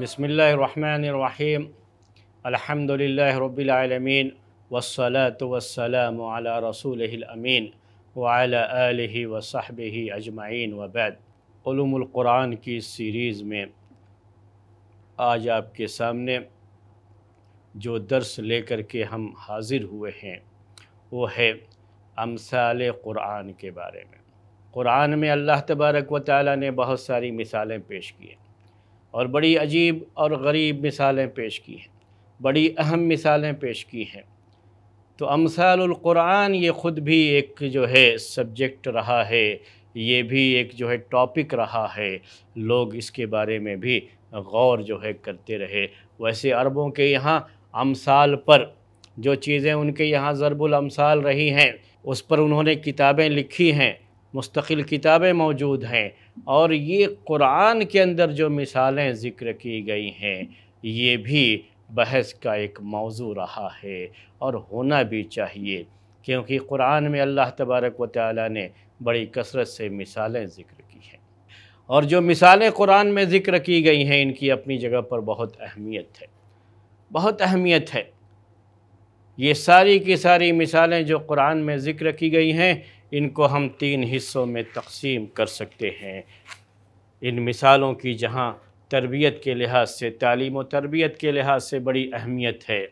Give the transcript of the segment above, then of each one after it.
बसमीम वसलत रबालमीन वसलात वसलाम रसूलमीन वाली वसाहब अजमाइन वबैदुलकुरान की सीरीज़ में आज आपके सामने जो दर्स लेकर के हम हाजिर हुए हैं वो है अमसाल क़ुरान के बारे में क़ुरान में अल्लाह तबारक व ताली ने बहुत सारी मिसालें पेश की हैं और बड़ी अजीब और गरीब मिसालें पेश की हैं बड़ी अहम मिसालें पेश की हैं तो अमसालकुरान ये ख़ुद भी एक जो है सब्जेक्ट रहा है ये भी एक जो है टॉपिक रहा है लोग इसके बारे में भी गौर जो है करते रहे वैसे अरबों के यहाँ अमसाल पर जो चीज़ें उनके यहाँ ज़रबुल अमसाल रही हैं उस पर उन्होंने किताबें लिखी हैं मुस्तकिल किताबें मौजूद हैं और ये कुरान के अंदर जो मिसालें ज़िक्र की गई हैं ये भी बहस का एक मौजू रहा है और होना भी चाहिए क्योंकि कुरान में अल्लाह तबारक व ताली ने बड़ी कसरत से मिसालें ज़िक्र की हैं और जो मिसालें कुरान में ज़िक्र की गई हैं इनकी अपनी जगह पर बहुत अहमियत है बहुत अहमियत है ये सारी की सारी मिसालें जो कुरान में ज़िक्र की गई हैं इनको हम तीन हिस्सों में तकसीम कर सकते हैं इन मिसालों की जहाँ तरबियत के लिहाज से तालीम तरबियत के लिहाज से बड़ी अहमियत है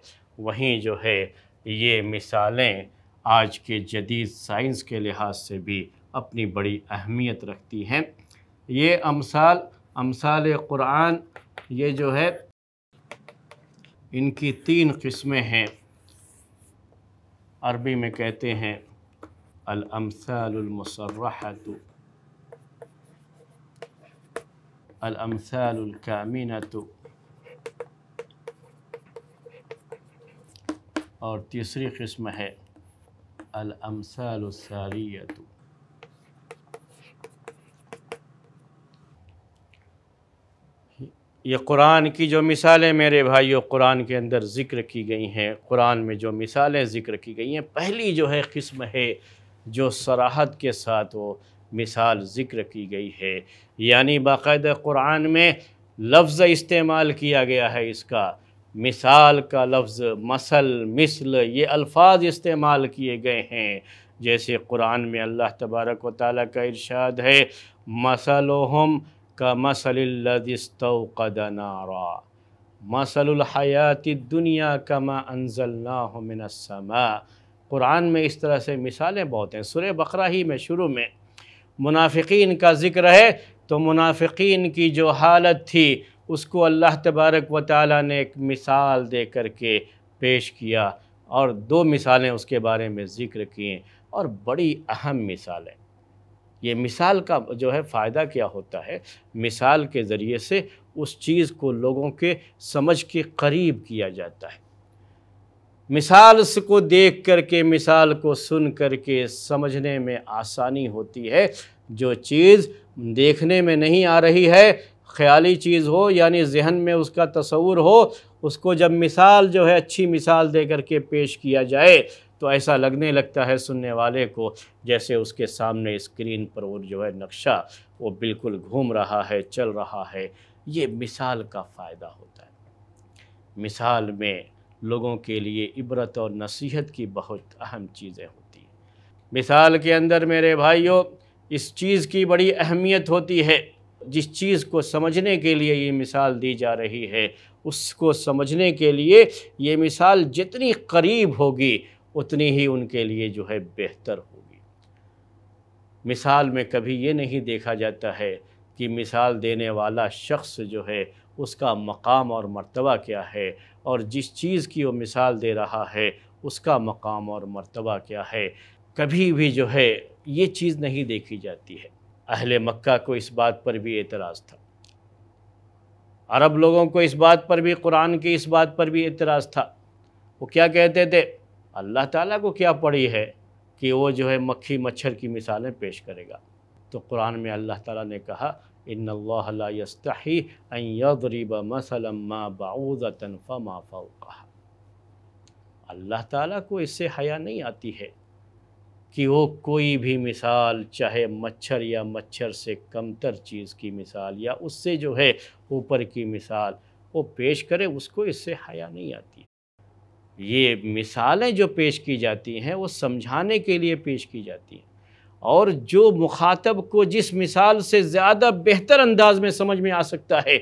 वहीं जो है ये मिसालें आज के जदीद साइंस के लिहाज से भी अपनी बड़ी अहमियत रखती हैं ये अमसाल अमसाल क़ुरान ये जो है इनकी तीन किस्में हैं अरबी में कहते हैं الأمثال المصرحة الأمثال الकामिनतु और तीसरी किस्म है अलमसालसारियत ये कुरान की जो मिसालें मेरे भाइयों कुरान के अंदर ज़िक्र की गई हैं कुरान में जो मिसालें ज़िक्र की गई हैं पहली जो है किस्म है जो सराहत के साथ वो मिसाल ज़िक्र की गई है यानी बाकायद कुरान में लफ्ज़ इस्तेमाल किया गया है इसका मिसाल का लफ्ज़ मसल मिसल ये अल्फाज इस्तेमाल किए गए हैं जैसे कुरान में अल्लाह तबारक व ताल का इरशाद है हम का मसलस्तौकदा नारा मसलहयात दुनिया का कमा हो मिनसमा कुरान में इस तरह से मिसालें बहुत हैं सुर बकरा ही में शुरू में मुनाफिकीन का ज़िक्र है तो मुनाफिकीन की जो हालत थी उसको अल्लाह तबारक व ताली ने एक मिसाल दे कर के पेश किया और दो मिसालें उसके बारे में ज़िक्र किए और बड़ी अहम मिसालें ये मिसाल का जो है फ़ायदा क्या होता है मिसाल के ज़रिए से उस चीज़ को लोगों के समझ के करीब किया जाता है मिसाल को देख करके मिसाल को सुन करके समझने में आसानी होती है जो चीज़ देखने में नहीं आ रही है ख्याली चीज़ हो यानी जहन में उसका तस्वूर हो उसको जब मिसाल जो है अच्छी मिसाल दे करके पेश किया जाए तो ऐसा लगने लगता है सुनने वाले को जैसे उसके सामने स्क्रीन पर वो जो है नक्शा वो बिल्कुल घूम रहा है चल रहा है ये मिसाल का फ़ायदा होता है मिसाल में लोगों के लिए इबरत और नसीहत की बहुत अहम चीज़ें होती हैं मिसाल के अंदर मेरे भाइयों इस चीज़ की बड़ी अहमियत होती है जिस चीज़ को समझने के लिए ये मिसाल दी जा रही है उसको समझने के लिए ये मिसाल जितनी करीब होगी उतनी ही उनके लिए जो है बेहतर होगी मिसाल में कभी ये नहीं देखा जाता है कि मिसाल देने वाला शख्स जो है उसका मकाम और मर्तबा क्या है और जिस चीज़ की वो मिसाल दे रहा है उसका मकाम और मर्तबा क्या है कभी भी जो है ये चीज़ नहीं देखी जाती है अहल मक्का को इस बात पर भी एतराज़ था अरब लोगों को इस बात पर भी कुरान की इस बात पर भी एतराज़ था वो क्या कहते थे अल्लाह ताला को क्या पड़ी है कि वो जो है मक्खी मच्छर की मिसालें पेश करेगा तो कुरान में अल्लाह ताला ने कहा इन यस्ती यदरीब मसलम माँ बाऊदतन फ़मा फ़ौक़ा अल्लाह ताला को इससे हया नहीं आती है कि वो कोई भी मिसाल चाहे मच्छर या मच्छर से कमतर चीज़ की मिसाल या उससे जो है ऊपर की मिसाल वो पेश करे उसको इससे हया नहीं आती ये मिसालें जो पेश की जाती हैं वो समझाने के लिए पेश की जाती हैं और जो मुखातब को जिस मिसाल से ज़्यादा बेहतर अंदाज में समझ में आ सकता है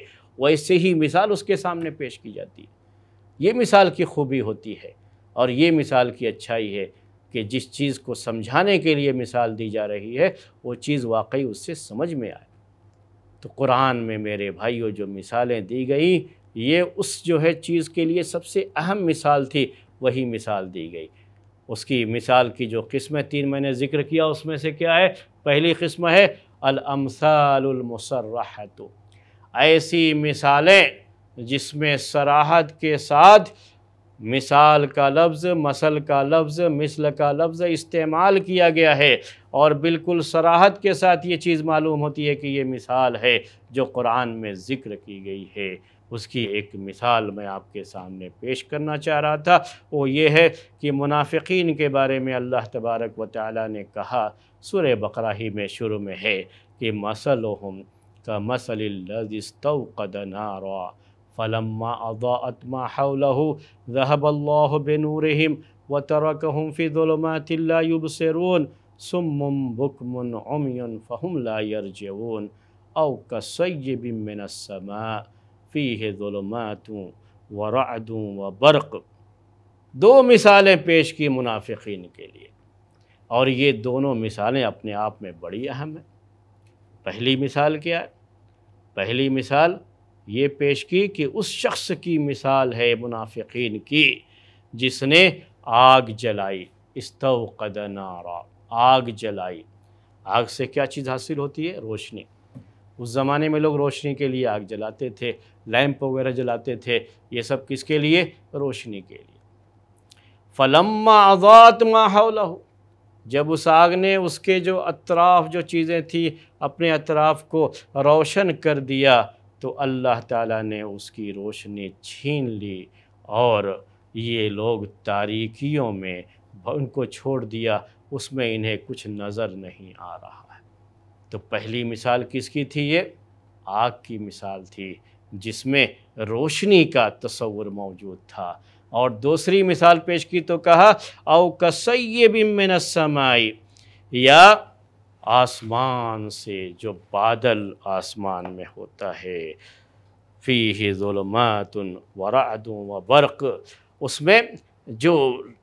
वैसे ही मिसाल उसके सामने पेश की जाती है ये मिसाल की खूबी होती है और ये मिसाल की अच्छाई है कि जिस चीज़ को समझाने के लिए मिसाल दी जा रही है वो चीज़ वाकई उससे समझ में आए तो कुरान में मेरे भाइयों जो मिसालें दी गई ये उस जो है चीज़ के लिए सबसे अहम मिसाल थी वही मिसाल दी गई उसकी मिसाल की जो किस्म है तीन मैंने ज़िक्र किया उसमें से क्या है पहली किस्म है अलमसालमसरहत ऐसी मिसालें जिसमें सराहत के साथ मिसाल का लफ्ज़ मसल का लफ्ज़ मिसल का लफ्ज़ इस्तेमाल किया गया है और बिल्कुल सराहत के साथ ये चीज़ मालूम होती है कि ये मिसाल है जो कुरान में ज़िक्र की गई है उसकी एक मिसाल मैं आपके सामने पेश करना चाह रहा था वो ये है कि मुनाफिकीन के बारे में अल्लाह तबारक व ताली ने कहा सुर बकरा ही में शुरू में है कि मसल हम का मसलस्तनारा फ़लम्मा अदा अतमा हवलहू रहबल्ला बिनूरहम व तरक हम फ़िज़ुलमातिल्लाबसरून सुमुम बुकमन उमयन फ़हम ला यरजून अव कसबिन फ़ी है ظلماتوں व रदूँ व बरक़ दो मिसालें पेश की मुनाफिन के लिए और ये दोनों मिसालें अपने आप में बड़ी अहम हैं पहली मिसाल क्या है पहली मिसाल ये पेश की कि उस शख्स की मिसाल है मुनाफिकीन की जिसने आग जलाई इस्तवकद नारा आग जलाई आग से क्या चीज़ हासिल होती है रोशनी उस ज़माने में लोग रोशनी के लिए आग जलाते थे लैंप वगैरह जलाते थे ये सब किसके लिए रोशनी के लिए फलम्मा आज़ात माहौला जब उस आग ने उसके जो अतराफ़ जो चीज़ें थी अपने अतराफ़ को रोशन कर दिया तो अल्लाह ताला ने उसकी रोशनी छीन ली और ये लोग तारीकियों में उनको छोड़ दिया उसमें इन्हें कुछ नज़र नहीं आ रहा है तो पहली मिसाल किसकी थी ये आग की मिसाल थी जिसमें रोशनी का तस्वुर मौजूद था और दूसरी मिसाल पेश की तो कहा औ कसैब मिन समाई या आसमान से जो बादल आसमान में होता है फ़ी ही ज़ुलमातन वराद व बर्क़ उसमें जो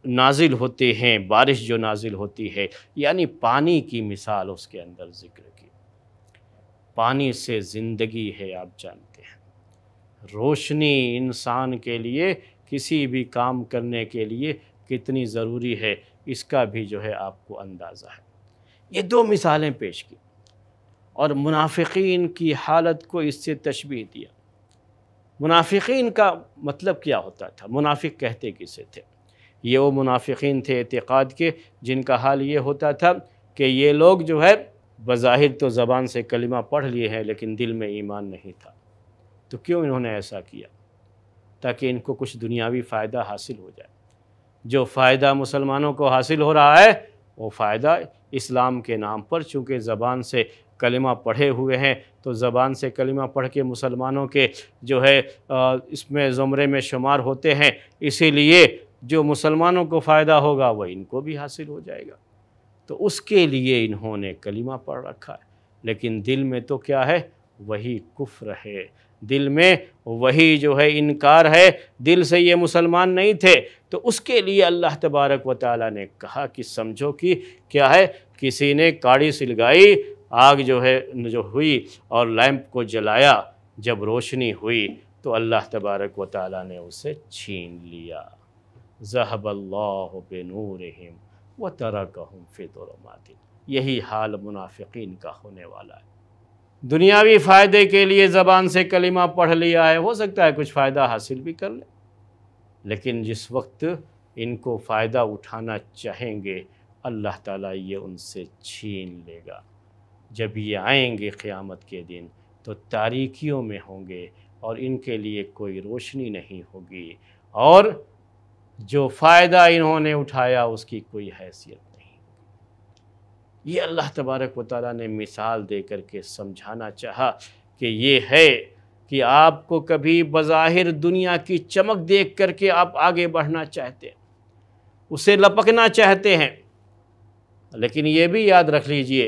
नाजिल होते हैं बारिश जो नाजिल होती है यानी पानी की मिसाल उसके अंदर ज़िक्र की पानी से ज़िंदगी है आप जानते हैं रोशनी इंसान के लिए किसी भी काम करने के लिए कितनी ज़रूरी है इसका भी जो है आपको अंदाज़ा है ये दो मिसालें पेश की और मुनाफिकीन की हालत को इससे तशबी दिया मुनाफिकीन का मतलब क्या होता था मुनाफिक कहते किसे थे ये वो मुनाफिकीन थे एतक़ाद के जिनका हाल ये होता था कि ये लोग जो है बज़ाहिर तो ज़बान से कलिमा पढ़ लिए हैं लेकिन दिल में ईमान नहीं था तो क्यों इन्होंने ऐसा किया ताकि इनको कुछ दुनियावी फ़ायदा हासिल हो जाए जो फ़ायदा मुसलमानों को हासिल हो रहा है वो फ़ायदा इस्लाम के नाम पर चूँकि ज़बान से कलिमा पढ़े हुए हैं तो ज़बान से कलिमा पढ़ के मुसलमानों के जो है इसमें ज़ुमरे में शुमार होते हैं इसीलिए जो मुसलमानों को फ़ायदा होगा वह इनको भी हासिल हो जाएगा तो उसके लिए इन्होंने कलिमा पढ़ रखा है लेकिन दिल में तो क्या है वही कुफ्र है दिल में वही जो है इनकार है दिल से ये मुसलमान नहीं थे तो उसके लिए अल्लाह तबारक व ताली ने कहा कि समझो कि क्या है किसी ने काड़ी सिलगाई आग जो है जो हुई और लैंप को जलाया जब रोशनी हुई तो अल्लाह तबारक व ताली ने उसे छीन लिया जहबल्ला व व कहूँ फितरमातिन यही हाल मुनाफिकीन का होने वाला है दुनियावी फ़ायदे के लिए ज़बान से कलिमा पढ़ लिया है हो सकता है कुछ फ़ायदा हासिल भी कर ले लेकिन जिस वक्त इनको फ़ायदा उठाना चाहेंगे अल्लाह ताला ये उनसे छीन लेगा जब ये आएंगे क़यामत के दिन तो तारीकियों में होंगे और इनके लिए कोई रोशनी नहीं होगी और जो फ़ायदा इन्होंने उठाया उसकी कोई हैसियत ये अल्लाह तबारक व ताली ने मिसाल दे करके समझाना चाहा कि ये है कि आपको कभी बज़ाहिर दुनिया की चमक देख करके आप आगे बढ़ना चाहते हैं उसे लपकना चाहते हैं लेकिन ये भी याद रख लीजिए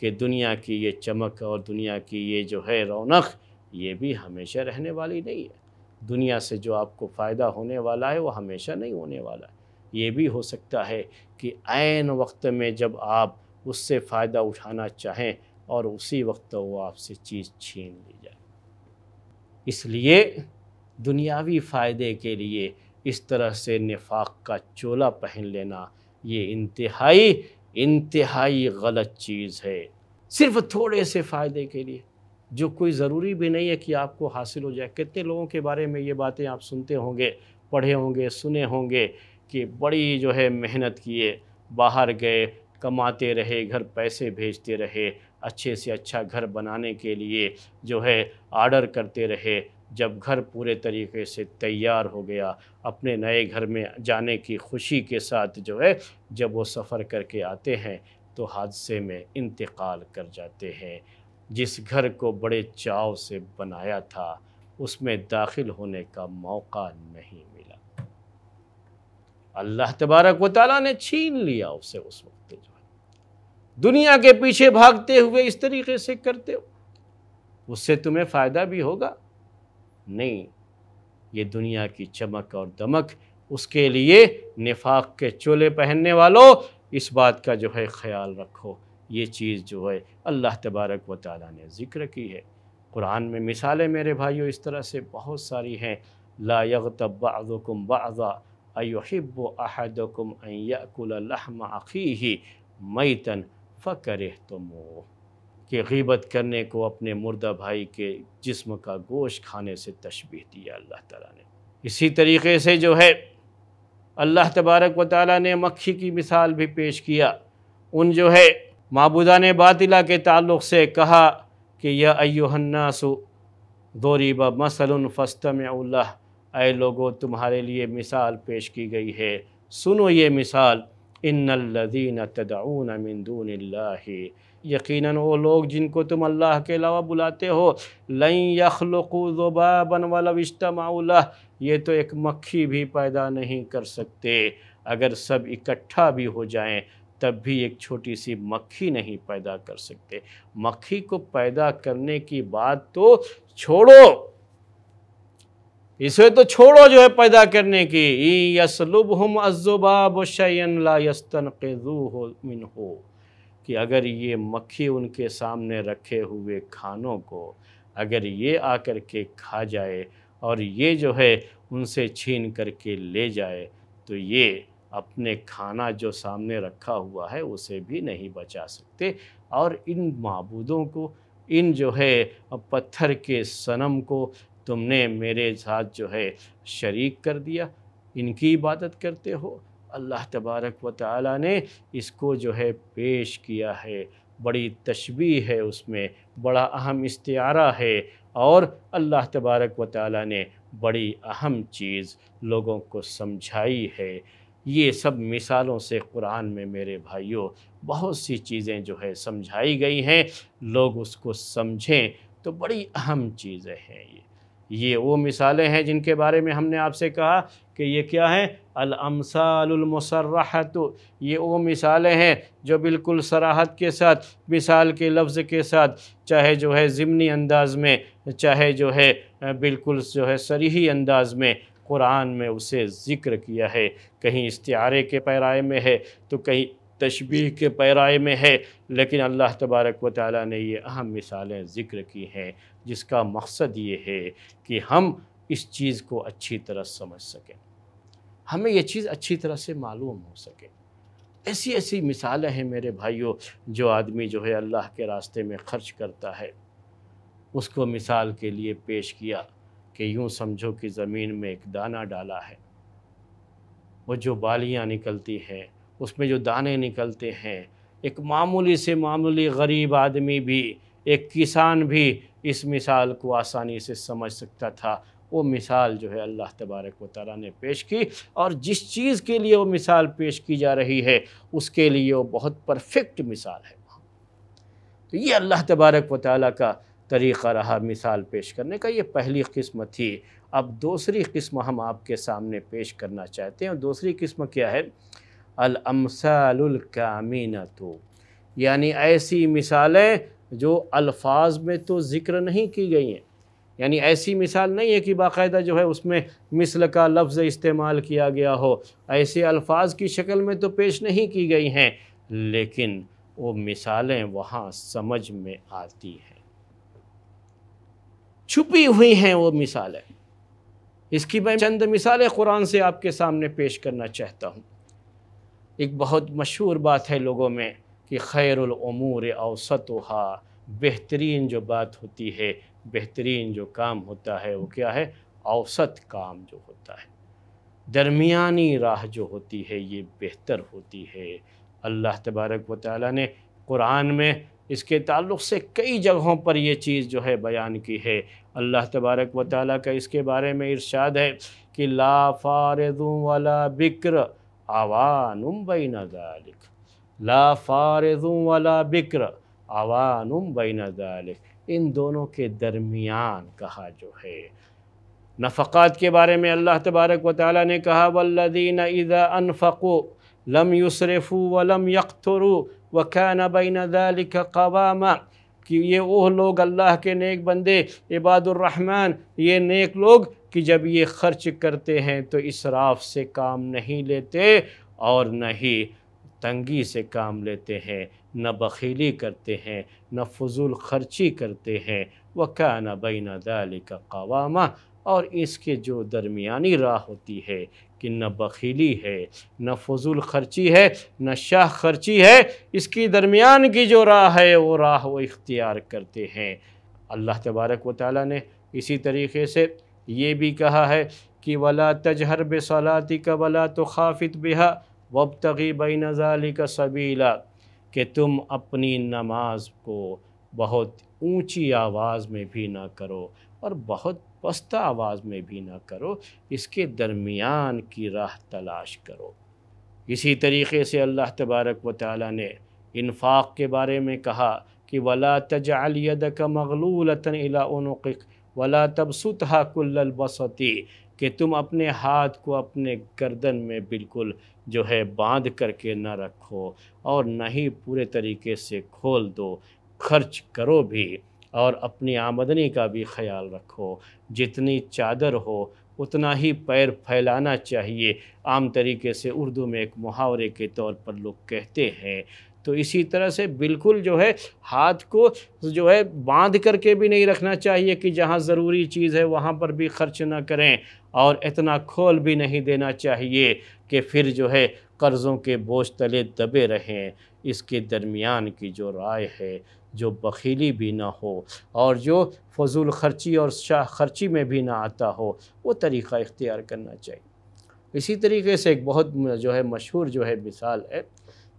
कि दुनिया की ये चमक और दुनिया की ये जो है रौनक ये भी हमेशा रहने वाली नहीं है दुनिया से जो आपको फ़ायदा होने वाला है वो हमेशा नहीं होने वाला है ये भी हो सकता है कि आन वक्त में जब आप उससे फ़ायदा उठाना चाहें और उसी वक्त वो आपसे चीज़ छीन ली जाए इसलिए दुनियावी फ़ायदे के लिए इस तरह से निफाक का चोला पहन लेना ये इंतहाई इंतहाई गलत चीज़ है सिर्फ थोड़े से फ़ायदे के लिए जो कोई ज़रूरी भी नहीं है कि आपको हासिल हो जाए कितने लोगों के बारे में ये बातें आप सुनते होंगे पढ़े होंगे सुने होंगे कि बड़ी जो है मेहनत किए बाहर गए कमाते रहे घर पैसे भेजते रहे अच्छे से अच्छा घर बनाने के लिए जो है आर्डर करते रहे जब घर पूरे तरीके से तैयार हो गया अपने नए घर में जाने की खुशी के साथ जो है जब वो सफ़र करके आते हैं तो हादसे में इंतकाल कर जाते हैं जिस घर को बड़े चाव से बनाया था उसमें दाखिल होने का मौका नहीं मिला अल्लाह तबारक वाली ने छीन लिया उसे उस वक्त दुनिया के पीछे भागते हुए इस तरीके से करते हो उससे तुम्हें फ़ायदा भी होगा नहीं ये दुनिया की चमक और दमक उसके लिए निफाक के चोले पहनने वालों इस बात का जो है ख्याल रखो ये चीज़ जो है अल्लाह तबारक व ताली ने ज़िक्र की है कुरान में मिसालें मेरे भाइयों इस तरह से बहुत सारी हैं ला यगतबाज़ुकुम बाज़ा अयुहिब्बु अहदकुम अन यकुल लहम अखीही मैतन फ़कर तुम हो कि गीबत करने को अपने मुर्दा भाई के जिस्म का गोश्त खाने से तशबी दिया अल्लाह ताला ने इसी तरीके से जो है अल्लाह तबारक व ताली ने मक्खी की मिसाल भी पेश किया उन जो है ने बातिला के ताल्लुक़ से कहा कि यह अयोहन्नासु दोरीबा मसलन फ़स्तम अल्लाह ए लोगो तुम्हारे लिए मिसाल पेश की गई है सुनो ये मिसाल इन तदाउन मिंदून यकीन वो लोग जिनको तुम अल्लाह के अलावा बुलाते हो लई बन वाला वलविश्तमाउला ये तो एक मक्खी भी पैदा नहीं कर सकते अगर सब इकट्ठा भी हो जाए तब भी एक छोटी सी मक्खी नहीं पैदा कर सकते मक्खी को पैदा करने की बात तो छोड़ो इसे तो छोड़ो जो है पैदा करने की यसलुब हम ला यस्तन मिन हो कि अगर ये मक्खी उनके सामने रखे हुए खानों को अगर ये आकर के खा जाए और ये जो है उनसे छीन करके ले जाए तो ये अपने खाना जो सामने रखा हुआ है उसे भी नहीं बचा सकते और इन मबूदों को इन जो है पत्थर के सनम को तुमने मेरे साथ जो है शरीक कर दिया इनकी इबादत करते हो अल्लाह तबारक व ताली ने इसको जो है पेश किया है बड़ी तशबी है उसमें बड़ा अहम इस्तारा है और अल्लाह तबारक व ताली ने बड़ी अहम चीज़ लोगों को समझाई है ये सब मिसालों से कुरान में मेरे भाइयों बहुत सी चीज़ें जो है समझाई गई हैं लोग उसको समझें तो बड़ी अहम चीज़ें हैं ये ये वो मिसालें हैं जिनके बारे में हमने आपसे कहा कि ये क्या हैं अलमसालमसरहत ये वो मिसालें हैं जो बिल्कुल सराहत के साथ मिसाल के लफ्ज़ के साथ चाहे जो है ज़मनी अंदाज में चाहे जो है बिल्कुल जो है सरीही अंदाज में कुरान में उसे ज़िक्र किया है कहीं इस्तारे के पैराए में है तो कहीं तशबी के पैराए में है लेकिन अल्लाह तबारक व ताली ने ये अहम मिसालें ज़िक्र की हैं जिसका मकसद ये है कि हम इस चीज़ को अच्छी तरह समझ सकें हमें यह चीज़ अच्छी तरह से मालूम हो सके ऐसी ऐसी मिसालें हैं मेरे भाइयों जो आदमी जो है अल्लाह के रास्ते में ख़र्च करता है उसको मिसाल के लिए पेश किया कि यूँ समझो कि ज़मीन में एक दाना डाला है वो जो बालियाँ निकलती हैं उसमें जो दाने निकलते हैं एक मामूली से मामूली गरीब आदमी भी एक किसान भी इस मिसाल को आसानी से समझ सकता था वो मिसाल जो है अल्लाह तबारक व तारा ने पेश की और जिस चीज़ के लिए वो मिसाल पेश की जा रही है उसके लिए वो बहुत परफेक्ट मिसाल है तो ये अल्लाह तबारक व ताली का तरीक़ा रहा मिसाल पेश करने का ये पहली किस्म थी अब दूसरी किस्म हम आपके सामने पेश करना चाहते हैं और दूसरी किस्म क्या है अलमसालकामीन तो यानी ऐसी मिसालें जो अल्फाज में तो ज़िक्र नहीं की गई हैं यानी ऐसी मिसाल नहीं है कि बाकायदा जो है उसमें मिसल का लफ्ज़ इस्तेमाल किया गया हो ऐसे अल्फाज की शक्ल में तो पेश नहीं की गई हैं लेकिन वो मिसालें वहाँ समझ में आती हैं छुपी हुई हैं वो मिसालें इसकी मैं चंद मिसालें कुरान से आपके सामने पेश करना चाहता हूँ एक बहुत मशहूर बात है लोगों में कि खैरमूर हा बेहतरीन जो बात होती है बेहतरीन जो काम होता है वो क्या है औसत काम जो होता है दरमियानी राह जो होती है ये बेहतर होती है अल्लाह तबारक व ताली ने कुरान में इसके ताल्लुक़ से कई जगहों पर यह चीज़ जो है बयान की है अल्लाह तबारक व ताली का इसके बारे में इरशाद है कि ला फारदू वाला बिक्र बई बैन ला फ़ारजुम वाला बिक्र आवानुम बैन दालिक इन दोनों के दरमियान कहा जो है नफ़क़ात के बारे में अल्लाह तबारक व ने कहा वल्लिन इदा अनफ़ो लम युसरफ़ू वलम व वकान बैन दालिक कवामा कि ये वह लोग अल्लाह के नेक बंदे रहमान ये नेक लोग कि जब ये खर्च करते हैं तो इसराफ से काम नहीं लेते और नहीं तंगी से काम लेते हैं न बखीली करते हैं न फजूल खर्ची करते हैं वक़ा न बैन दाल का कवामा और इसके जो दरमियानी राह होती है कि न बखीली है न फजूल खर्ची है न शाह खर्ची है इसकी दरमियान की जो राह है वो राह वो इख्तियार करते हैं अल्लाह तबारक व ताली ने इसी तरीके से ये भी कहा है कि वला तजहर बसलाती का वला तो खाफित बेहा वब तगी बई नजाली का सबीला कि तुम अपनी नमाज को बहुत ऊंची आवाज़ में भी ना करो और बहुत पस्ता आवाज़ में भी ना करो इसके दरमियान की राह तलाश करो इसी तरीके से अल्लाह तबारक व ताली ने इन्फाक़ के बारे में कहा कि वला तजालियद का मगलूलतन इलाक़ वला तबसुतहा कुल्लबसती कि तुम अपने हाथ को अपने गर्दन में बिल्कुल जो है बांध करके न रखो और न ही पूरे तरीके से खोल दो खर्च करो भी और अपनी आमदनी का भी ख्याल रखो जितनी चादर हो उतना ही पैर फैलाना चाहिए आम तरीके से उर्दू में एक मुहावरे के तौर पर लोग कहते हैं तो इसी तरह से बिल्कुल जो है हाथ को जो है बांध करके भी नहीं रखना चाहिए कि जहाँ ज़रूरी चीज़ है वहाँ पर भी खर्च ना करें और इतना खोल भी नहीं देना चाहिए कि फिर जो है कर्ज़ों के बोझ तले दबे रहें इसके दरमियान की जो राय है जो बखीली भी ना हो और जो फजूल खर्ची और शाह खर्ची में भी ना आता हो वो तरीक़ा इख्तियार करना चाहिए इसी तरीके से एक बहुत जो है मशहूर जो है मिसाल है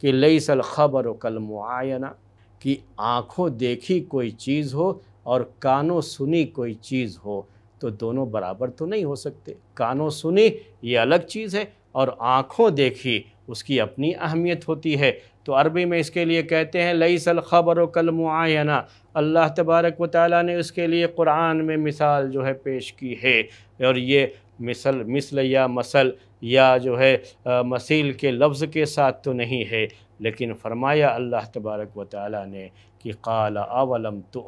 कि लई सल खबर कल मुआयना कि आँखों देखी कोई चीज़ हो और कानों सुनी कोई चीज़ हो तो दोनों बराबर तो नहीं हो सकते कानों सुने ये अलग चीज़ है और आँखों देखी उसकी अपनी अहमियत होती है तो अरबी में इसके लिए कहते हैं लई सल खबर कल मुआना अल्लाह तबारक व ताली ने उसके लिए कुरान में मिसाल जो है पेश की है और ये मिसल मिसल या मसल या जो है आ, मसील के लफ्ज़ के साथ तो नहीं है लेकिन फरमाया अल्लाह तबारक व ताली ने कि कला अवलम तो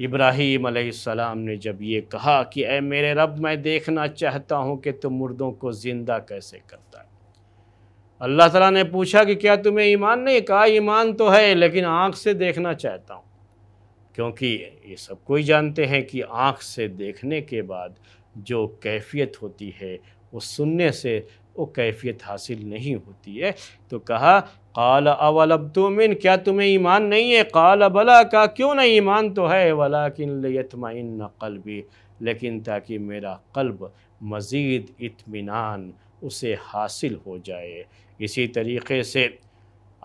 इब्राहीम अलैहिस्सलाम ने जब ये कहा कि ए मेरे रब मैं देखना चाहता हूँ कि तुम मुर्दों को ज़िंदा कैसे करता है अल्लाह ताला ने पूछा कि क्या तुम्हें ईमान नहीं कहा ईमान तो है लेकिन आँख से देखना चाहता हूँ क्योंकि ये सब कोई जानते हैं कि आँख से देखने के बाद जो कैफियत होती है वो सुनने से वो कैफियत हासिल नहीं होती है तो कहा काल अवल तुमिन क्या तुम्हें ईमान नहीं है काल बला का क्यों नहीं ईमान तो है वला किन यतमिन कलबी लेकिन ताकि मेरा कल्ब मज़ीद इतमान उसे हासिल हो जाए इसी तरीके से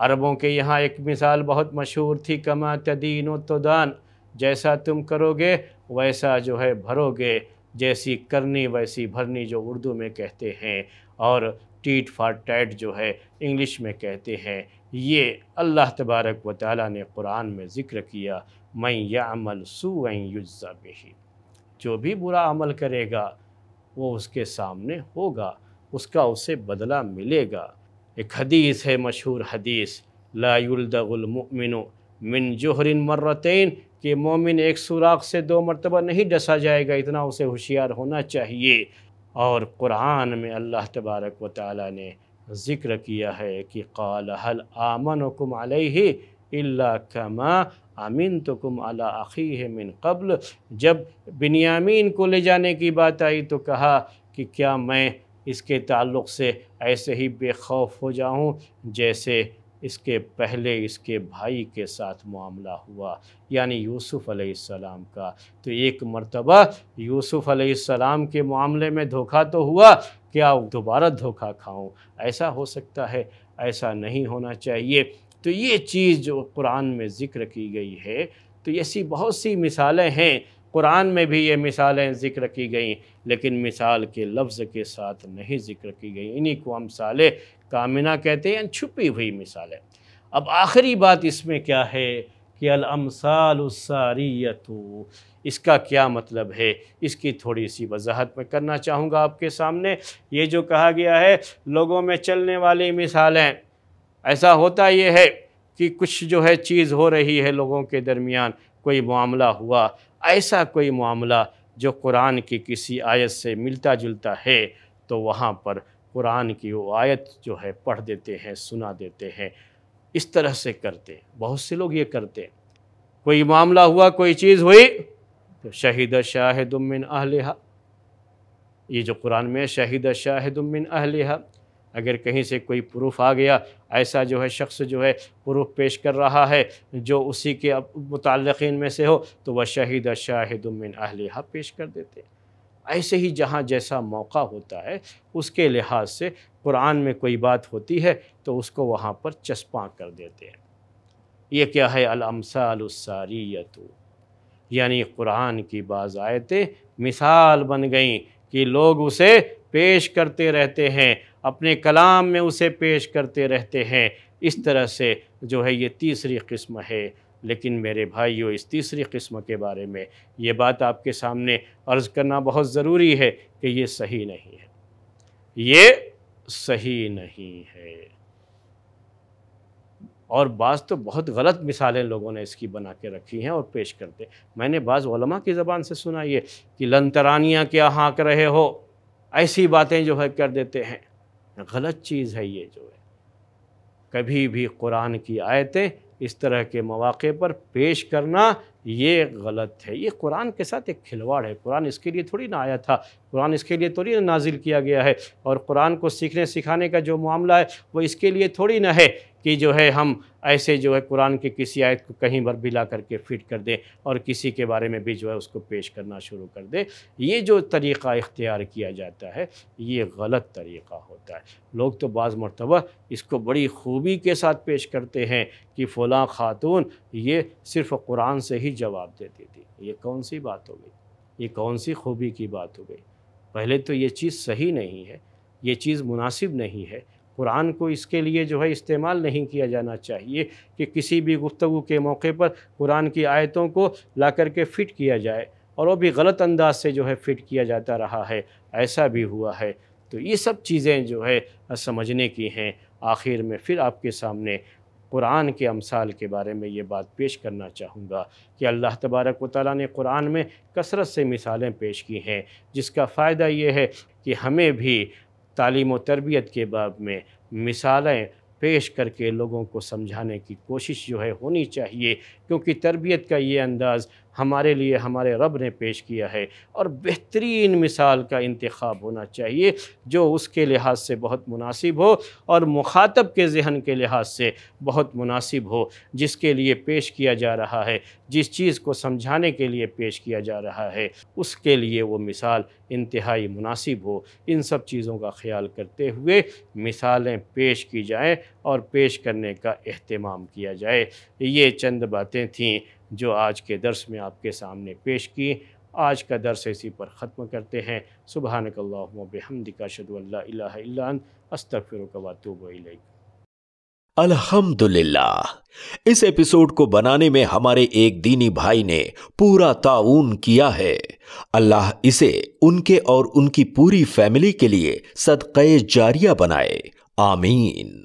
अरबों के यहाँ एक मिसाल बहुत मशहूर थी कमा तदीन तदान जैसा तुम करोगे वैसा जो है भरोगे जैसी करनी वैसी भरनी जो उर्दू में कहते हैं और टीट फार टैट जो है इंग्लिश में कहते हैं ये अल्लाह तबारक व ताली ने कुरान में ज़िक्र किया मैं यामल सूज़ा बही जो भी बुरा अमल करेगा वो उसके सामने होगा उसका उसे बदला मिलेगा एक हदीस है मशहूर हदीस लायुलदमिन मिन जोहरिन मर्रतन के मोमिन एक सुराख से दो मरतबा नहीं डसा जाएगा इतना उसे होशियार होना चाहिए और कुरान में अल्लाह तबारक व ताली ने ज़िक्र किया है कि काल हल आमन वकुम अलही कमा तो कुम अला अखी है मिन कबल जब बिनियामीन को ले जाने की बात आई तो कहा कि क्या मैं इसके ताल्लुक़ से ऐसे ही बेखौफ हो जाऊँ जैसे इसके पहले इसके भाई के साथ मामला हुआ यानी यूसुफ़ अलैहिस्सलाम का तो एक मर्तबा यूसुफ़ अलैहिस्सलाम के मामले में धोखा तो हुआ क्या दोबारा धोखा खाऊं ऐसा हो सकता है ऐसा नहीं होना चाहिए तो ये चीज़ जो कुरान में ज़िक्र की गई है तो ऐसी बहुत सी मिसालें हैं कुरान में भी ये मिसालें ज़िक्र की गई लेकिन मिसाल के लफ्ज़ के साथ नहीं ज़िक्र की गई इन्हीं को हम साल कामिना कहते हैं छुपी हुई मिसालें अब आखिरी बात इसमें क्या है कि अलमसालसारियत इसका क्या मतलब है इसकी थोड़ी सी वजाहत मैं करना चाहूँगा आपके सामने ये जो कहा गया है लोगों में चलने वाली मिसालें ऐसा होता ये है कि कुछ जो है चीज़ हो रही है लोगों के दरमियान कोई मामला हुआ ऐसा कोई मामला जो कुरान की किसी आयत से मिलता जुलता है तो वहाँ पर कुरान की वो आयत जो है पढ़ देते हैं सुना देते हैं इस तरह से करते बहुत से लोग ये करते कोई मामला हुआ कोई चीज़ हुई तो शहीद शाहिदुमिन अहलिहा ये जो कुरान में शहीद शाहिदुमिन अहलिहा अगर कहीं से कोई प्रूफ आ गया ऐसा जो है शख्स जो है प्रूफ पेश कर रहा है जो उसी के मुतलकिन में से हो तो वह शहीद शाहिदमिन अहलिहा पेश कर देते हैं ऐसे ही जहाँ जैसा मौका होता है उसके लिहाज से कुरान में कोई बात होती है तो उसको वहाँ पर चस्पा कर देते हैं ये क्या है अलमसालसारियत यानी कुरान की बाज़ आयतें मिसाल बन गई कि लोग उसे पेश करते रहते हैं अपने कलाम में उसे पेश करते रहते हैं इस तरह से जो है ये तीसरी किस्म है लेकिन मेरे भाइयों इस तीसरी किस्म के बारे में ये बात आपके सामने अर्ज़ करना बहुत ज़रूरी है कि ये सही नहीं है ये सही नहीं है और बाज़ तो बहुत गलत मिसालें लोगों ने इसकी बना के रखी हैं और पेश करते मैंने बाज़ की ज़बान से सुना ये कि लंतरानिया क्या हाँक रहे हो ऐसी बातें जो है कर देते हैं गलत चीज़ है ये जो है कभी भी कुरान की आयतें इस तरह के मौाक़े पर पेश करना ये गलत है ये कुरान के साथ एक खिलवाड़ है कुरान इसके लिए थोड़ी ना आया था कुरान इसके लिए थोड़ी ना नाजिल किया गया है और कुरान को सीखने सिखाने का जो मामला है वो इसके लिए थोड़ी ना है कि जो है हम ऐसे जो है कुरान के किसी आयत को कहीं पर भी ला करके फिट कर दें और किसी के बारे में भी जो है उसको पेश करना शुरू कर दें ये जो तरीक़ा इख्तियार किया जाता है ये गलत तरीक़ा होता है लोग तो बाज़ मरतबा इसको बड़ी खूबी के साथ पेश करते हैं कि फ़लाँ ख़ातून ये सिर्फ़ कुरान से ही जवाब देती थी ये कौन सी बात हो गई ये कौन सी खूबी की बात हो गई पहले तो ये चीज़ सही नहीं है ये चीज़ मुनासिब नहीं है कुरान को इसके लिए जो है इस्तेमाल नहीं किया जाना चाहिए कि किसी भी गुफ्तु के मौके पर कुरान की आयतों को ला करके फ़िट किया जाए और वो भी गलत अंदाज से जो है फ़िट किया जाता रहा है ऐसा भी हुआ है तो ये सब चीज़ें जो है समझने की हैं आखिर में फिर आपके सामने कुरान के अमसाल के बारे में ये बात पेश करना चाहूँगा कि अल्लाह तबारक वाली ने कुरान में कसरत से मिसालें पेश की हैं जिसका फ़ायदा ये है कि हमें भी तालीम और तरबियत के बाब में मिसालें पेश करके लोगों को समझाने की कोशिश जो है होनी चाहिए क्योंकि तरबियत का ये अंदाज़ हमारे लिए हमारे रब ने पेश किया है और बेहतरीन मिसाल का इंतखब होना चाहिए जो उसके लिहाज से बहुत मुनासिब हो और मुखातब के जहन के लिहाज से बहुत मुनासिब हो जिसके लिए पेश किया जा रहा है जिस चीज़ को समझाने के लिए पेश किया जा रहा है उसके लिए वो मिसाल इंतहाई मुनासिब हो इन सब चीज़ों का ख्याल करते हुए मिसालें पेश की जाएँ और पेश करने का अहतमाम किया जाए ये चंद बातें थीं जो आज के दर्स में आपके सामने पेश की आज का दर्स इसी पर ख़त्म करते हैं सुबह नकल्लाबिहमदिका अस्तफ़िर अल्हम्दुलिल्लाह इस एपिसोड को बनाने में हमारे एक दीनी भाई ने पूरा ताउन किया है अल्लाह इसे उनके और उनकी पूरी फैमिली के लिए सदक़ जारिया बनाए आमीन